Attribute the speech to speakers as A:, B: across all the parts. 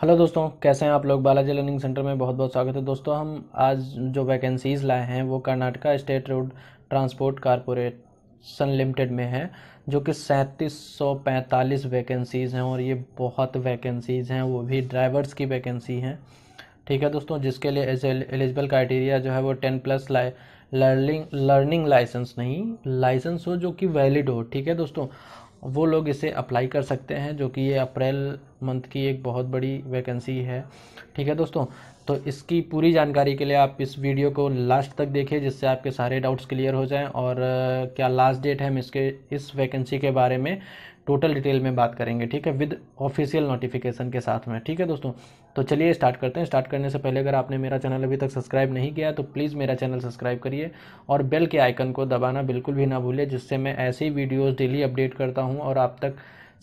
A: hello दोस्तों कैसे हैं आप लोग बालाजी लर्निंग सेंटर में बहुत बहुत स्वागत है दोस्तों हम आज जो वैकेंसीज़ लाए हैं वो Karnataka state road transport corporation limited में है जो कि सैंतीस सौ पैंतालीस वैकेंसीज़ हैं और ये बहुत वैकेंसीज़ हैं वो भी ड्राइवर्स की वैकेंसी हैं ठीक है दोस्तों जिसके लिए एलिजिबल क्राइटेरिया जो है वो टेन प्लस लाए लर्निंग लर्निंग लाइसेंस नहीं लाइसेंस हो जो कि वैलिड हो ठीक है दोस्तों वो लोग इसे अप्लाई कर सकते हैं जो कि ये अप्रैल मंथ की एक बहुत बड़ी वैकेंसी है ठीक है दोस्तों तो इसकी पूरी जानकारी के लिए आप इस वीडियो को लास्ट तक देखिए जिससे आपके सारे डाउट्स क्लियर हो जाएं और क्या लास्ट डेट है हम इसके इस वैकेंसी के बारे में टोटल डिटेल में बात करेंगे ठीक है विद ऑफिशियल नोटिफिकेशन के साथ में ठीक है दोस्तों तो चलिए स्टार्ट करते हैं स्टार्ट करने से पहले अगर आपने मेरा चैनल अभी तक सब्सक्राइब नहीं किया तो प्लीज़ मेरा चैनल सब्सक्राइब करिए और बेल के आइकन को दबाना बिल्कुल भी ना भूलें जिससे मैं ऐसी वीडियोज़ डेली अपडेट करता हूँ और आप तक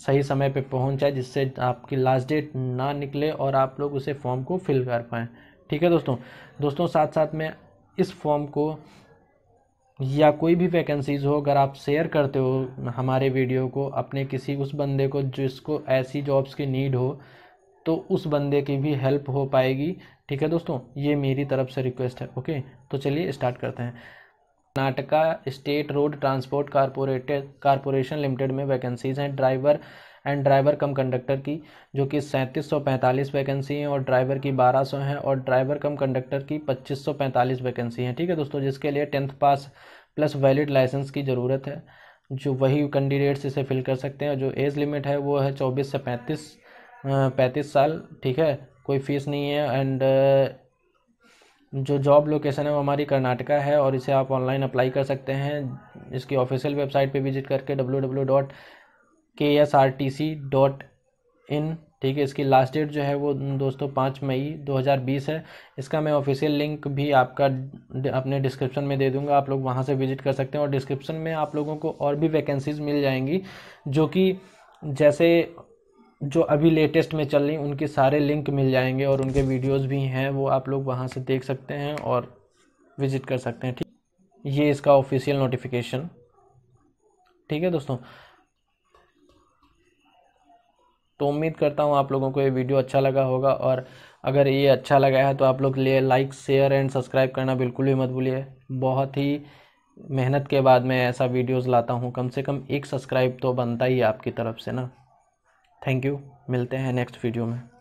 A: सही समय पर पहुँच जाए जिससे आपकी लास्ट डेट ना निकले और आप लोग उसे फॉर्म को फिल कर पाएँ ठीक है दोस्तों दोस्तों साथ साथ में इस फॉर्म को या कोई भी वैकेंसीज़ हो अगर आप शेयर करते हो हमारे वीडियो को अपने किसी उस बंदे को जिसको ऐसी जॉब्स की नीड हो तो उस बंदे की भी हेल्प हो पाएगी ठीक है दोस्तों ये मेरी तरफ से रिक्वेस्ट है ओके तो चलिए स्टार्ट करते हैं Karnataka state road transport corporated corporation limited में वैकेंसीज़ हैं driver and driver cum conductor की जो कि सैंतीस सौ पैंतालीस वैकेंसी हैं और ड्राइवर की बारह सौ हैं और ड्राइवर कम कंडक्टर की पच्चीस सौ पैंतालीस वैकेंसी हैं ठीक है दोस्तों जिसके लिए tenth pass plus valid licence की ज़रूरत है जो वही कैंडिडेट्स इसे फिल कर सकते हैं जो एज लिमिट है वो है चौबीस से पैंतीस पैंतीस साल ठीक है कोई फीस नहीं है एंड जो जॉब लोकेशन है वो हमारी कर्नाटका है और इसे आप ऑनलाइन अप्लाई कर सकते हैं इसकी ऑफिशियल वेबसाइट पे विजिट करके W W dot K S R T C dot in ठीक है इसकी लास्ट डेट जो है वो दोस्तों पाँच मई 2020 है इसका मैं ऑफिशियल लिंक भी आपका अपने डिस्क्रिप्शन में दे दूंगा आप लोग वहाँ से विजिट कर सकते हैं और डिस्क्रिप्शन में आप लोगों को और भी वैकेंसीज़ मिल जाएंगी जो कि जैसे जो अभी लेटेस्ट में चल रही उनके सारे लिंक मिल जाएंगे और उनके वीडियोज़ भी हैं वो आप लोग वहाँ से देख सकते हैं और विज़िट कर सकते हैं ठीक ये इसका ऑफिशियल नोटिफिकेशन ठीक है दोस्तों तो उम्मीद करता हूँ आप लोगों को ये वीडियो अच्छा लगा होगा और अगर ये अच्छा लगा है तो आप लोग लिए लाइक शेयर एंड सब्सक्राइब करना बिल्कुल भी मत भूलिए बहुत ही मेहनत के बाद मैं ऐसा वीडियोस लाता हूँ कम से कम एक सब्सक्राइब तो बनता ही आपकी तरफ से ना थैंक यू मिलते हैं नेक्स्ट वीडियो में